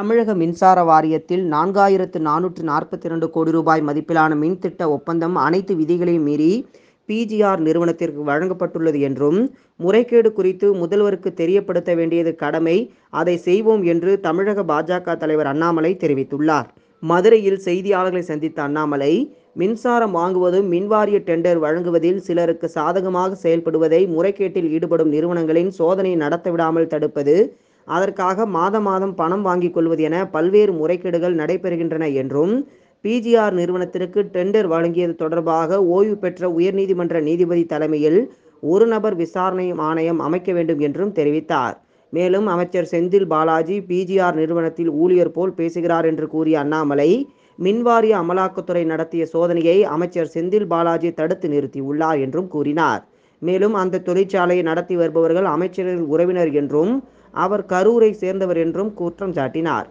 தமிழக மின்சார வாரியத்தில் நான்காயிரத்து நானூற்று நாற்பத்தி இரண்டு கோடி ரூபாய் மதிப்பிலான மின் திட்ட ஒப்பந்தம் அனைத்து விதிகளையும் மீறி பிஜிஆர் நிறுவனத்திற்கு வழங்கப்பட்டுள்ளது என்றும் முறைகேடு குறித்து முதல்வருக்கு தெரியப்படுத்த வேண்டியது கடமை அதை செய்வோம் என்று தமிழக பாஜக தலைவர் அண்ணாமலை தெரிவித்துள்ளார் மதுரையில் செய்தியாளர்களை சந்தித்த அண்ணாமலை மின்சாரம் வாங்குவதும் மின்வாரிய டெண்டர் வழங்குவதில் சிலருக்கு சாதகமாக செயல்படுவதை முறைகேட்டில் ஈடுபடும் நிறுவனங்களின் சோதனை நடத்தவிடாமல் தடுப்பது அதற்காக மாத மாதம் பணம் வாங்கிக் கொள்வது என பல்வேறு முறைகேடுகள் நடைபெறுகின்றன என்றும் பிஜிஆர் நிறுவனத்திற்கு டெண்டர் வழங்கியது தொடர்பாக ஓய்வு பெற்ற உயர்நீதிமன்ற நீதிபதி தலைமையில் ஒரு நபர் விசாரணை ஆணையம் அமைக்க வேண்டும் என்றும் தெரிவித்தார் மேலும் அமைச்சர் செந்தில் பாலாஜி பிஜிஆர் நிறுவனத்தில் ஊழியர் போல் பேசுகிறார் என்று கூறிய அண்ணாமலை மின்வாரிய அமலாக்கத்துறை நடத்திய சோதனையை அமைச்சர் செந்தில் பாலாஜி தடுத்து நிறுத்தியுள்ளார் என்றும் கூறினார் மேலும் அந்த தொழிற்சாலையை நடத்தி வருபவர்கள் அமைச்சரின் உறவினர் என்றும் அவர் கரூரை சேர்ந்தவர் என்றும் குற்றம் சாட்டினார்